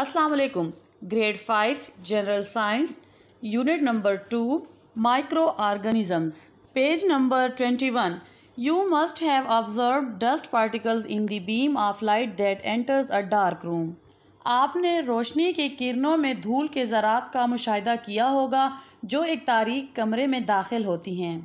अस्सलाम वालेकुम grade five general science unit number two micro organisms page number twenty one you must have observe dust particles in the beam of light that enters a dark room आपने रोशनी के किरणों में धूल के ज़रात का मुशाह किया होगा जो एक तारीख कमरे में दाखिल होती हैं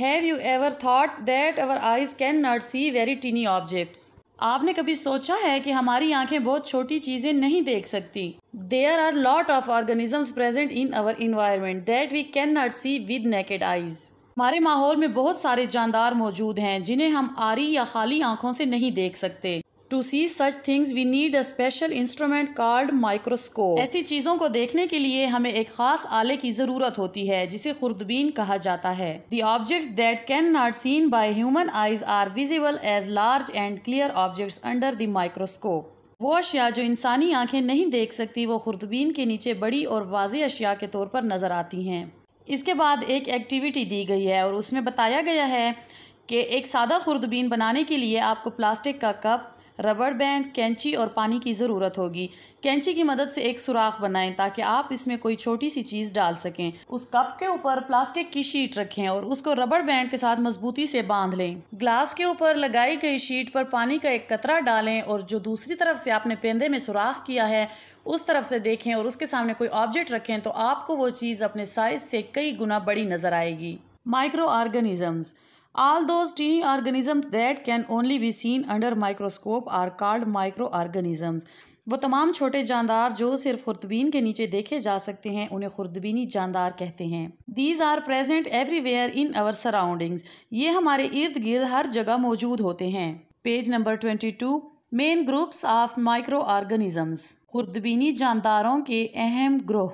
have you ever thought that our eyes can not see very tiny objects आपने कभी सोचा है कि हमारी आंखें बहुत छोटी चीज़ें नहीं देख सकती there are lot of organisms present in our environment that we can not see with naked eyes हमारे माहौल में बहुत सारे जानदार मौजूद हैं जिन्हें हम आरी या खाली आंखों से नहीं देख सकते to see such things we need a special instrument called microscope ऐसी चीज़ों को देखने के लिए हमें एक खास आले की ज़रूरत होती है जिसे खुर्दबीन कहा जाता है the object that can not seen by human eyes are visible as large and clear objects under the microscope वो अशिया जो इंसानी आंखें नहीं देख सकती वो खुर्दबीन के नीचे बड़ी और वाज अशिया के तौर पर नज़र आती हैं इसके बाद एक एक्टिविटी दी गई है और उसमें बताया गया है कि एक सादा खुर्दबीन बनाने के लिए आपको प्लास्टिक का कप रबड़ बैंड कैंची और पानी की ज़रूरत होगी कैंची की मदद से एक सुराख बनाएं ताकि आप इसमें कोई छोटी सी चीज़ डाल सकें उस कप के ऊपर प्लास्टिक की शीट रखें और उसको रबड़ बैंड के साथ मजबूती से बांध लें ग्लास के ऊपर लगाई गई शीट पर पानी का एक कतरा डालें और जो दूसरी तरफ से आपने पेंदे में सुराख किया है उस तरफ से देखें और उसके सामने कोई ऑब्जेक्ट रखें तो आपको वो चीज़ अपने साइज़ से कई गुना बड़ी नज़र आएगी micro organisms All those tiny organisms that can only be seen under microscope are called microorganisms. वो तमाम छोटे जानदार जो सिर्फ खुर्दबीन के नीचे देखे जा सकते हैं उन्हें खुर्दबीनी जानदार कहते हैं these are present everywhere in our surroundings ये हमारे इर्द गिर्द हर जगह मौजूद होते हैं page number twenty two main groups of micro organisms खुर्दबीनी जानदारों के अहम ग्रोह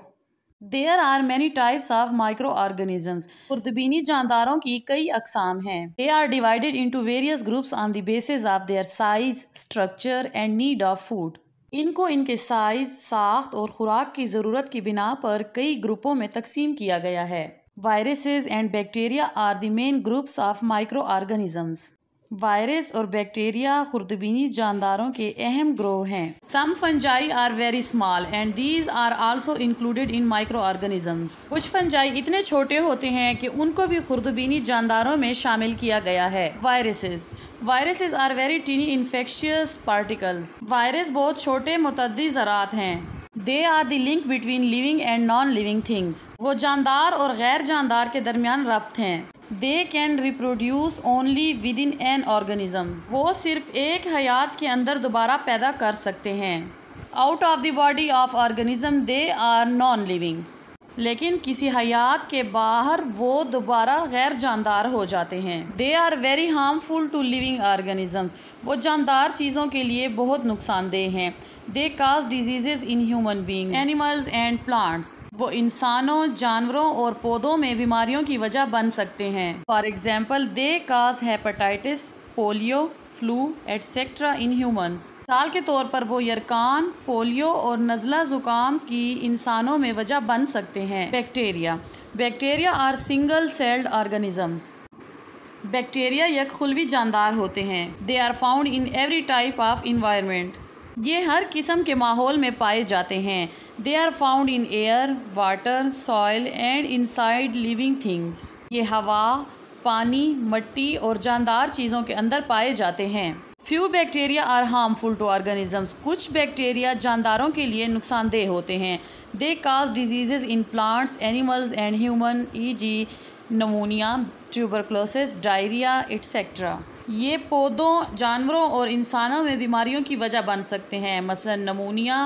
there are many types of micro organisms खुर्दबीनी जानदारों की कई अकसाम हैं they are divided into various groups on the basis of their size structure and need of food इनको इनके साइज साख्त और खुराक की ज़रूरत की बिना पर कई ग्रुपों में तकसीम किया गया है viruses and bacteria are the main groups of micro organisms virus और बैक्टीरिया खुर्दबीनी जानदारों के अहम ग्रोह हैं some fungi are very small and these are also included in micro organisms कुछ फंजाई इतने छोटे होते हैं कि उनको भी खुर्दबीनी जानदारों में शामिल किया गया है viruses viruses are very tiny infectious particles virus बहुत छोटे मुतदी ज़रात हैं they are the link between living and non living things वो जानदार और गैर जानदार के दरमियान रब्त हैं they can reproduce only within an organism वो सिर्फ एक हयात के अंदर दोबारा पैदा कर सकते हैं out of the body of organism they are non living लेकिन किसी हयात के बाहर वो दोबारा गैर जानदार हो जाते हैं they are very harmful to living organisms वो जानदार चीज़ों के लिए बहुत नुकसानदेह हैं they cause diseases in human being animals and plants वो इंसानों जानवरों और पौधों में बीमारियों की वजह बन सकते हैं for example they cause hepatitis polio flu etcetera in humans साल के तौर पर वो यरकान पोलियो और नज़ला ज़ुकाम की इंसानों में वजह बन सकते हैं bacteria bacteria are single celled organisms bacteria खुलवी जानदार होते हैं they are found in every type of environment ये हर किस्म के माहौल में पाए जाते हैं they are found in air water soil and inside living things ये हवा पानी मट्टी और जानदार चीज़ों के अंदर पाए जाते हैं few bacteria are harmful to organisms कुछ बैक्टीरिया जानदारों के लिए नुकसानदेह होते हैं they cause disease in plants animals and human e g pneumonia tuberculosis diarrhoea etcetera ये पौधों जानवरों और इंसानों में बीमारियों की वजह बन सकते हैं मसलन नमूनिया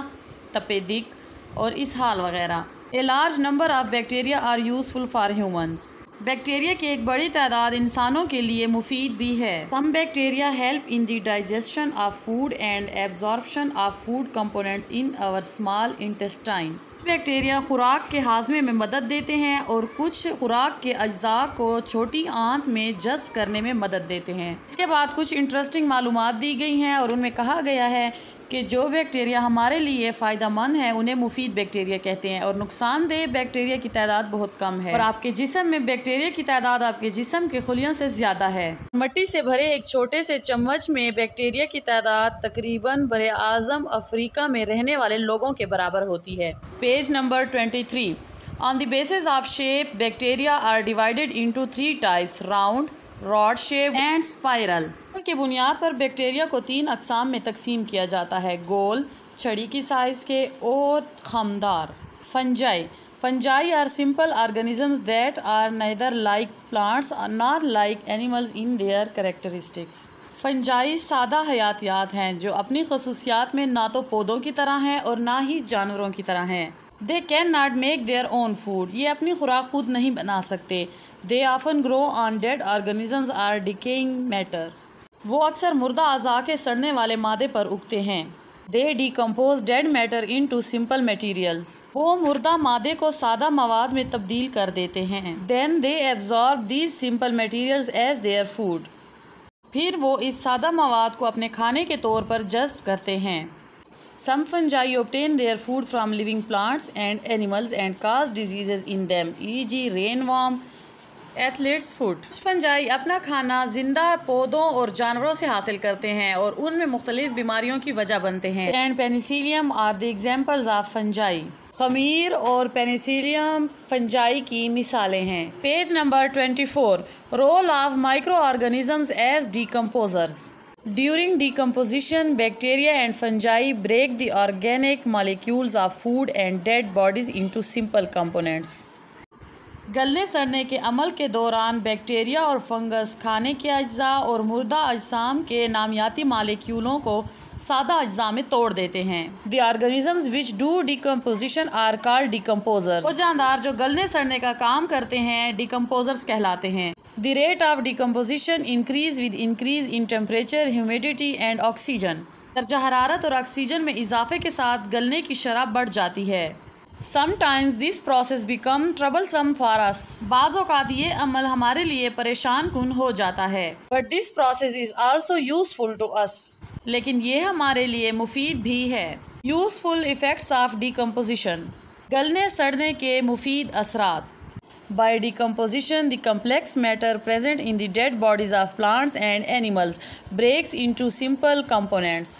तपेदिक और इसहाल वगैरह a large number of bacteria are useful for humans bacteria की एक बड़ी तादाद इंसानों के लिए मुफीद भी है some bacteria help in the digestion of food and absorption of food components in our small intestine bacteria खुराक के हाजमे में मदद देते हैं और कुछ खुराक के अज्जा को छोटी आंत में जज्ब करने में मदद देते हैं इसके बाद कुछ इंटरेस्टिंग मालूम दी गई हैं और उनमें कहा गया है कि जो बैक्टीरिया हमारे लिए फ़ायदा मंद है उन्हें मुफीद बैक्टीरिया कहते हैं और नुकसानदेह बैक्टीरिया की तादाद बहुत कम है और आपके जिसम में बैक्टीरिया की तादाद आपके जिसम के खुलियों से ज़्यादा है मट्टी से भरे एक छोटे से चम्मच में बैक्टीरिया की तादाद तकरीबन बर आज़म अफ्रीका में रहने वाले लोगों के बराबर होती है page number twenty three on the of shape shape, are are into three three round rod shape and spiral की बुनियाद पर बैक्टीरिया को तीन अकसाम में तकसीम किया जाता है गोल छड़ी की साइज़ के और खमदार fungi fungi are simple organisms that are neither like plants nor like animals in their characteristics fungi सादा हयातियात हैं जो अपनी खसूसियात में ना तो पौधों की तरह हैं और ना ही जानवरों की तरह हैं they can not make their own food ये अपनी खुराक खुद नहीं बना सकते they often grow on dead organisms or decaying matter वो अक्सर मुर्दा अज़ा के सड़ने वाले मादे पर उगते हैं they decompose dead matter into simple materials वो मुर्दा मादे को सादा मवाद में तब्दील कर देते हैं then they absorb these simple material as their food फिर वो इस सादा मवाद को अपने खाने के तौर पर जज्ब करते हैं some fungi food from living plants and animals and animals disease in them e g रेन वाम एथलीट्स फूड फंजाई अपना खाना जिंदा पौधों और जानवरों से हासिल करते हैं और उनमें मुख्तलिफ बीमारियों की वजह बनते हैं and penicillium are the examples of fungi खमीर और पेनिसिलियम फंजाई की मिसालें हैं page number twenty four role of micro organisms as decomposers during decomposition, bacteria and fungi break the organic molecules of food and dead bodies into simple components गलने सड़ने के अमल के दौरान बैक्टीरिया और फंगस खाने के अज्जा और मुर्दा अजसाम के नामियाती मालिक्यूलों को सादा अज्जा में तोड़ देते हैं the organisms which do decomposition are called decomposer वो जानदार जो गलने सड़ने का काम करते हैं डिकम्पोजर्स कहलाते हैं the rate of decomposition increase with increase in temperature humidity and oxygen दर्जा हरारत और ऑक्सीजन में इजाफे के साथ गलने की शराब बढ़ जाती है sometimes this process become troublesome for us बाज़ात ये अमल हमारे लिए परेशान कन हो जाता है but this process is also useful to us लेकिन ये हमारे लिए मुफीद भी है यूज़फुल इफ़ेक्ट्स ऑफ डिकम्पोजिशन गलने सड़ने के मुफीद असरा By decomposition, the complex matter present in the dead bodies of plants and animals breaks into simple components.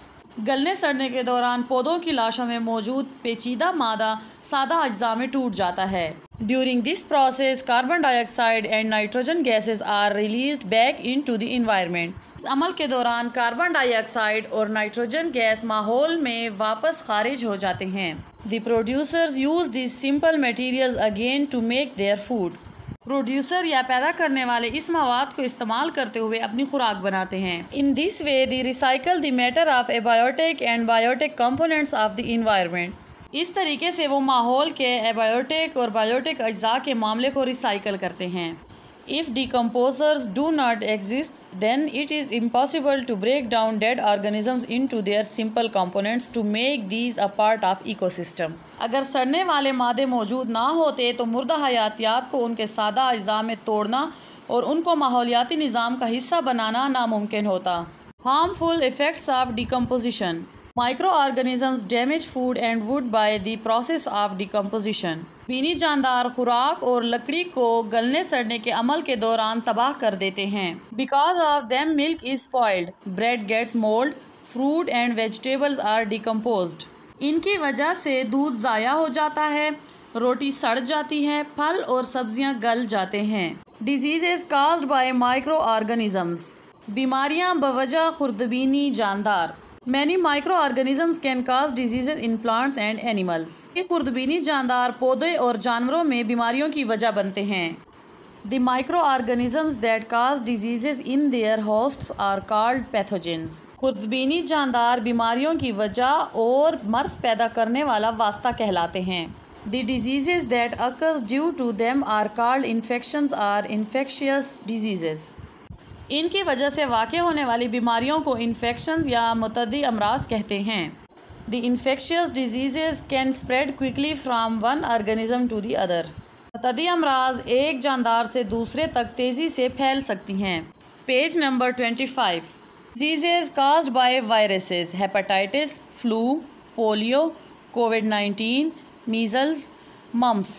गलने सड़ने के दौरान पौधों की लाशों में मौजूद पेचीदा मादा सादा अज्जा में टूट जाता है during this process carbon dioxide and nitrogen gases are release back into environment. इस अमल के दौरान कार्बन डाइऑक्साइड और नाइट्रोजन गैस माहौल में वापस खारिज हो जाते हैं the producers use this simple material again to make their food producer या पैदा करने वाले इस मवाद को इस्तेमाल करते हुए अपनी खुराक बनाते हैं in this way the recycle the matter of abiotic and biotic components of the environment इस तरीके से वो माहौल के एबायोटिक और बायोटिक अज्जा के मामले को रिसाइकल करते हैं if decomposers do not exist then it is impossible to break down dead organisms into their simple components to make these a part of ecosystem अगर सड़ने वाले मादे मौजूद ना होते तो मुर्दा हयातियात को उनके सादा अज्जा में तोड़ना और उनको माहौलियाती निज़ाम का हिस्सा बनाना नामुमकिन होता harmful effects of decomposition micro microorganisms damage food and wood by the process of decomposition बीनी जानदार खुराक और लकड़ी को गलने सड़ने के अमल के दौरान तबाह कर देते हैं because of them milk is spoiled bread gets mould fruit and vegetables are decompose इनकी वजह से दूध ज़ाया हो जाता है रोटी सड़ जाती है फल और सब्जियां गल जाते हैं disease cause by micro organisms बीमारियाँ बवजह खुरदबीनी जानदार many micro organisms can cause disease in plants and animals ये खुर्दबीनी जानदार पौधे और जानवरों में बीमारियों की वजह बनते हैं The microorganisms that cause diseases in their hosts are called pathogens. खुर्दबीनी जानदार बीमारियों की वजह और मर्स पैदा करने वाला वास्ता कहलाते हैं The diseases that occurs due to them are called infections or infectious diseases. इनकी वजह से वाक़ होने वाली बीमारियों को इन्फेक्शन या मतदी अमराज कहते हैं the infectious disease can spread quickly from one organism to the other मतदी अमराज एक जानदार से दूसरे तक तेज़ी से फैल सकती हैं page number twenty five disease caused by viruses hepatitis flu polio COVID nineteen measles mumps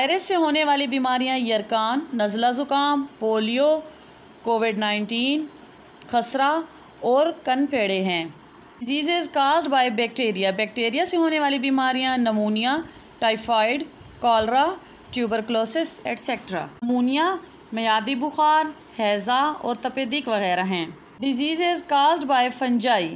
virus से होने वाली बीमारियाँ यरकान नज़ला ज़ुकाम पोलियो कोविड नाइन्टीन खसरा और पेड़े हैं disease caused by bacteria bacteria से होने वाली बीमारियां pneumonia typhoid cholera tuberculosis etcetera pneumonia मियादी बुखार हैज़ा और तपेदिक वगैरह हैं disease caused by fungi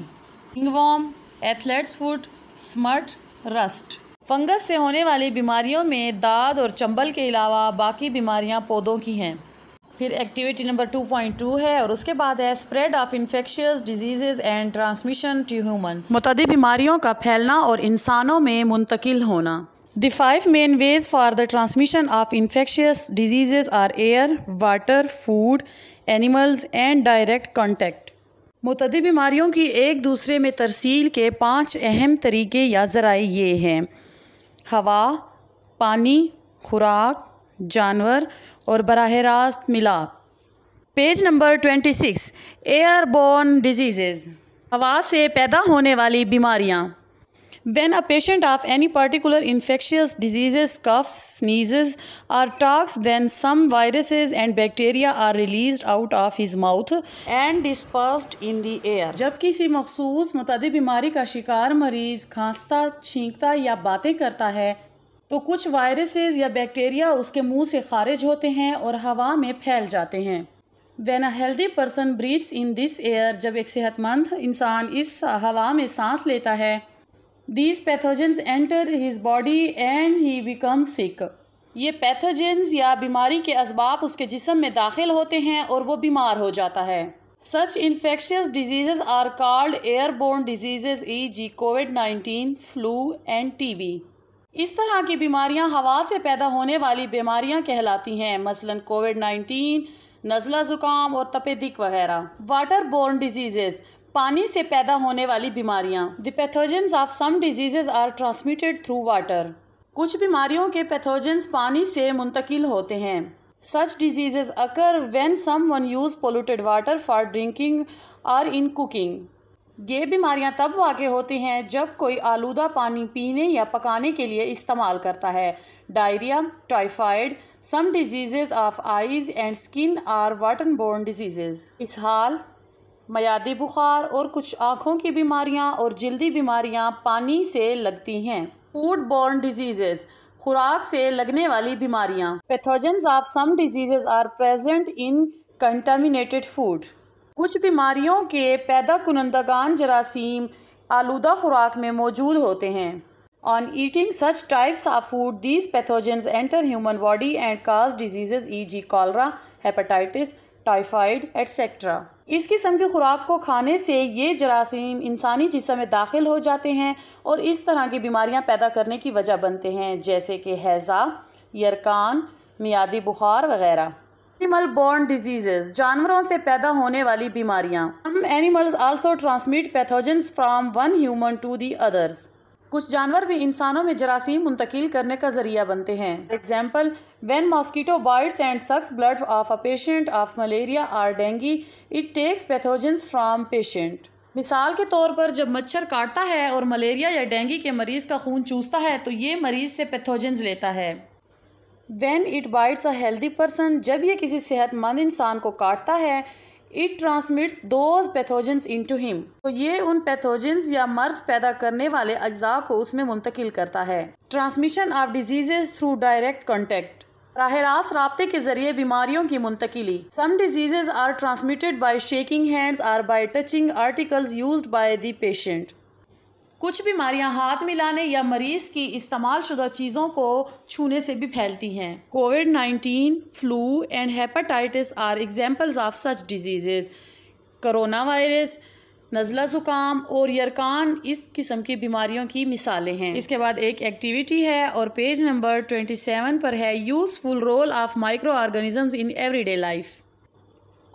ringworm athlete's foot smut rust fungus से होने वाली बीमारियों में दाद और चंबल के अलावा बाकी बीमारियां पौधों की हैं फिर activity number two point two है और उसके बाद है spread of infectious diseases and transmission to human मुतदी बीमारियों का फैलना और इंसानों में मुंतकिल होना the five main ways for the transmission of infectious diseases are air water food animals and direct contact मतदी बीमारियों की एक दूसरे में तरसील के पाँच अहम तरीके या ज़राए ये हैं हवा पानी खुराक जानवर और बरह रास्त मिलाप page number twenty six airborne disease हवा से पैदा होने वाली बीमारियाँ when a patient of any particular infectious disease coughs sneeze or talks then some viruses and bacteria are release out of his mouth and disperse in the air जब किसी मखसूस मतदी बीमारी का शिकार मरीज खांसता छींकता या बातें करता है तो कुछ वायरसेस या बैक्टीरिया उसके मुंह से खारिज होते हैं और हवा में फैल जाते हैं when a healthy person breathes in this air जब एक सेहतमंद इंसान इस हवा में सांस लेता है these pathogens enter his body and he become sick ये पैथोजेंस या बीमारी के इसबाब उसके जिसम में दाखिल होते हैं और वो बीमार हो जाता है such infectious disease are called airborne disease e g COVID nineteen flu and T B इस तरह की बीमारियां हवा से पैदा होने वाली बीमारियां कहलाती हैं मसलन कोविड नाइन्टीन नज़ला ज़ुकाम और तपेदिक वगैरह वाटर बोर्न डिजीज़ पानी से पैदा होने वाली बीमारियां the pathogens of some disease are transmitted through water कुछ बीमारियों के पैथोजेंस पानी से मुंतकिल होते हैं such disease occur when someone use polluted water for drinking और इन कुकिंग ये बीमारियां तब वाक़ होती हैं जब कोई आलूदा पानी पीने या पकाने के लिए इस्तेमाल करता है diarrhoea typhoid some disease of eyes and skin are water borne disease इसहाल मयादी बुखार और कुछ आँखों की बीमारियाँ और जल्दी बीमारियाँ पानी से लगती हैं फूड बोर्न डिजीज़ खुराक से लगने वाली बीमारियाँ pathogen of some disease are present in contaminated food कुछ बीमारियों के पैदा कुनंदगान जरासीम आलूदा खुराक में मौजूद होते हैं eating such types of food these these enter human body and cause cause e g cholera hepatitis typhoid etcetera इस किस्म की खुराक को खाने से ये जरासीम इंसानी जिसम में दाखिल हो जाते हैं और इस तरह की बीमारियां पैदा करने की वजह बनते हैं जैसे कि हैज़ा यरकान मियादी बुखार वगैरह एनिमल बॉर्न डिजीजेज जानवरों से पैदा होने वाली बीमारियाँ हम animals also transmit pathogen from one human to the others कुछ जानवर भी इंसानों में जरासीम मुंतकिल करने का जरिया बनते हैं example when mosquito bites and sucks blood of a patient of malaria or dengue it takes pathogen from patient मिसाल के तौर पर जब मच्छर काटता है और मलेरिया या डेंगी के मरीज़ का खून चूसता है तो ये मरीज़ से पैथोजेंस लेता है when it bites a healthy person जब यह किसी सेहतमंद इंसान को काटता है it transmits those pathogens into him तो ये उन पैथोजेंस या मर्ज पैदा करने वाले अज्जा को उसमें मुंतकिल करता है transmission of diseases through direct contact राह रास रबते के जरिए बीमारियों की मुंतकली some diseases are transmitted by shaking hands or by touching articles use by these patient कुछ बीमारियां हाथ मिलाने या मरीज की इस्तेमाल शुदा चीज़ों को छूने से भी फैलती हैं COVID nineteen flu and hepatitis are examples of such disease corona virus नज़ला ज़ुकाम और यरकान इस किस्म की बीमारियों की मिसालें हैं इसके बाद एक एक्टिविटी है और पेज नंबर ट्वेंटी सेवन पर है useful role of micro organisms in everyday life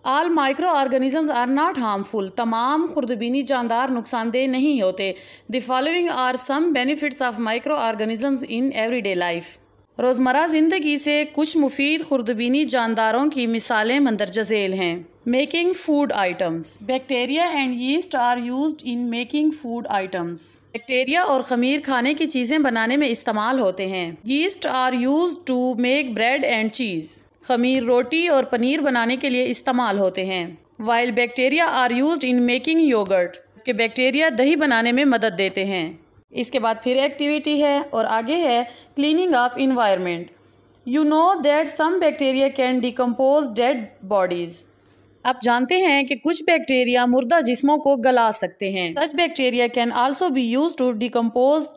all micro organisms are not harmful तमाम खुर्दबीनी जानदार नुकसानदेह नहीं होते the following are some benefits of micro organisms in everyday life रोज़मर्रा ज़िंदगी से कुछ मुफीद खुर्दबीनी जानदारों की मिसालें मंदरजा झेल हैं making food items bacteria and yeast are used in making food items bacteria और खमीर खाने की चीज़ें बनाने में इस्तेमाल होते हैं yeast are used to make bread and cheese खमीर रोटी और पनीर बनाने के लिए इस्तेमाल होते हैं while bacteria are use in making yogurt के बैक्टीरिया दही बनाने में मदद देते हैं इसके बाद फिर एक्टिविटी है और आगे है cleaning of environment you know that some bacteria can decompose dead bodies आप जानते हैं कि कुछ बैक्टीरिया मुर्दा जिस्मों को गला सकते हैं such bacteria can also be use to decompose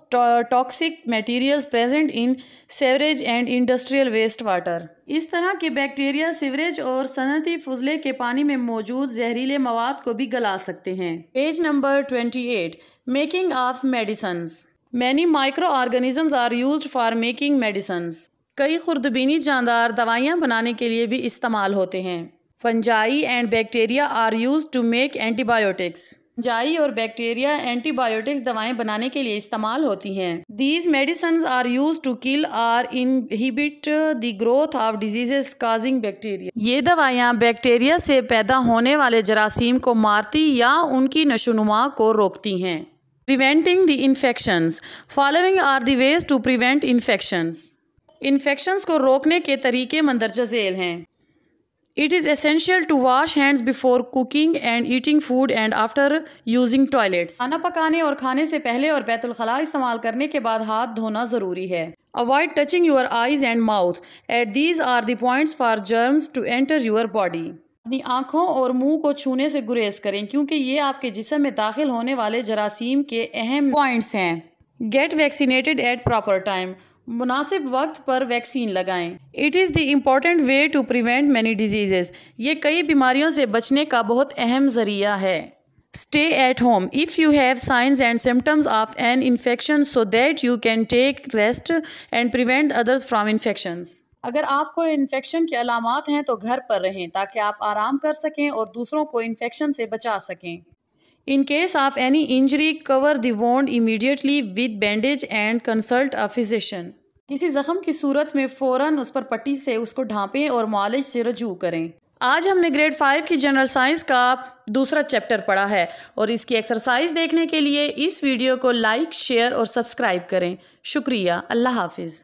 toxic materials present in sewerage and industrial waste water इस तरह के बैक्टीरिया सीवरेज और सनती फजले के पानी में मौजूद जहरीले मवाद को भी गला सकते हैं page number twenty eight making of medicine many micro organisms are use for making medicine कई खुरदबीनी जानदार दवाइयाँ बनाने के लिए भी इस्तेमाल होते हैं fungi and bacteria are use to make antibiotics fungi और बैक्टीरिया एंटीबायोटिक्स दवाएं बनाने के लिए इस्तेमाल होती हैं these medicine are use to kill or inhibit the growth of diseases causing bacteria ये दवाइयाँ बैक्टीरिया से पैदा होने वाले जरासीम को मारती या उनकी नशोनुमा को रोकती हैं preventing the infections following are the ways to prevent infections infections को रोकने के तरीके मंदरजा झेल हैं it is essential to wash hands before cooking and eating food and after using toilets खाना पकाने और खाने से पहले और बैतुलखला इस्तेमाल करने के बाद हाथ धोना जरूरी है avoid touching your eyes and mouth at these are points for germs to enter your body अपनी आंखों और मुंह को छूने से गुरेज करें क्योंकि ये आपके जिसम में दाखिल होने वाले जरासीम के अहम पॉइंट्स हैं get vaccinated at proper time मुनासिब वक्त पर वैक्सीन लगाएं it is the important way to prevent many diseases ये कई बीमारियों से बचने का बहुत अहम ज़रिया है stay at home if you have signs and symptoms of an infection so that you can take rest and prevent others from infection अगर आपको इन्फेक्शन के अलामत हैं तो घर पर रहें ताकि आप आराम कर सकें और दूसरों को इन्फेक्शन से बचा सकें in case of any injury cover the wound immediately with bandage and consult a physician किसी ज़ख्म की सूरत में फ़ौर उस पर पट्टी से उसको ढांपें और मालिश से रजू करें आज हमने ग्रेड फाइव की जनरल साइंस का दूसरा चैप्टर पढ़ा है और इसकी एक्सरसाइज देखने के लिए इस वीडियो को लाइक शेयर और सब्सक्राइब करें शुक्रिया अल्लाह हाफिज़